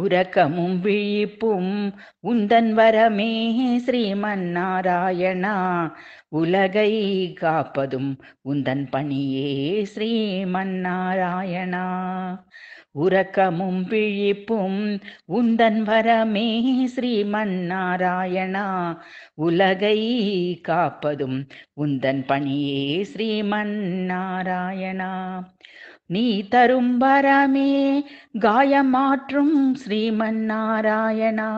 உறக்கமும் விழிப்பும் உந்தன் வரமே ஸ்ரீமன்னாராயணா உலகை காப்பதும் உந்தன் பணியே ஸ்ரீமன்னாராயணா உறக்கமும் விழிப்பும் உந்தன் வரமே ஸ்ரீமன்னாராயணா உலகை காப்பதும் உந்தன் பணியே ஸ்ரீமன்னாராயணா நீ தரும் வரமே காயமாற்றும் ஸ்ரீமன் நாராயணா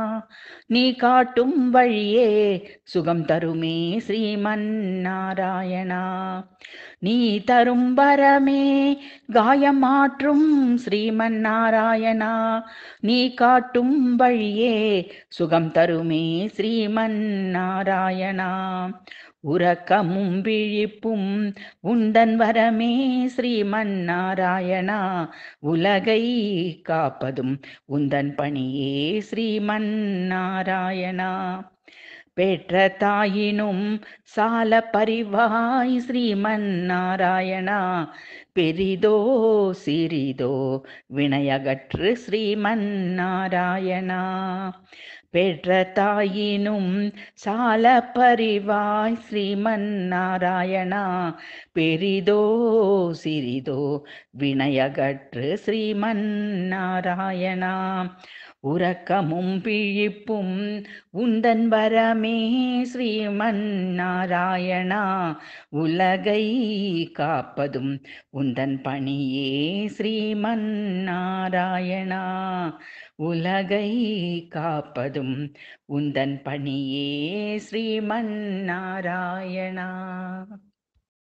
நீ காட்டும் வழியே சுகம் தருமே ஸ்ரீமன் நாராயணா நீ தரும் வரமே காயமாற்றும் ஸ்ரீமன் நாராயணா நீ காட்டும் வழியே சுகம் தருமே ஸ்ரீமன் நாராயணா உறக்கமும் விழிப்பும் உண்டன் வரமே ஸ்ரீமன்னாராயணா உலகை காப்பதும் உந்தன் பணியே ஸ்ரீமன்னாராயணா பெற்ற தாயினும் சால பரிவாய் ஸ்ரீமன் நாராயணா பெரிதோ சிறிதோ வினையகற்று ஸ்ரீமன்னாராயணா பெற்ற தாயினும் சால பரிவாய் ஸ்ரீமன் நாராயணா பெரிதோ சிறிதோ வினயகற்று ஸ்ரீமன் நாராயணா உறக்கமும் பிழிப்பும் உந்தன் வரமே ஸ்ரீமன் நாராயணா உலகை காப்பதும் உந்தன் பணியே ஸ்ரீமன் நாராயணா உலகை காப்பதும் உந்தன் பணியே ஸ்ரீமன் நாராயணா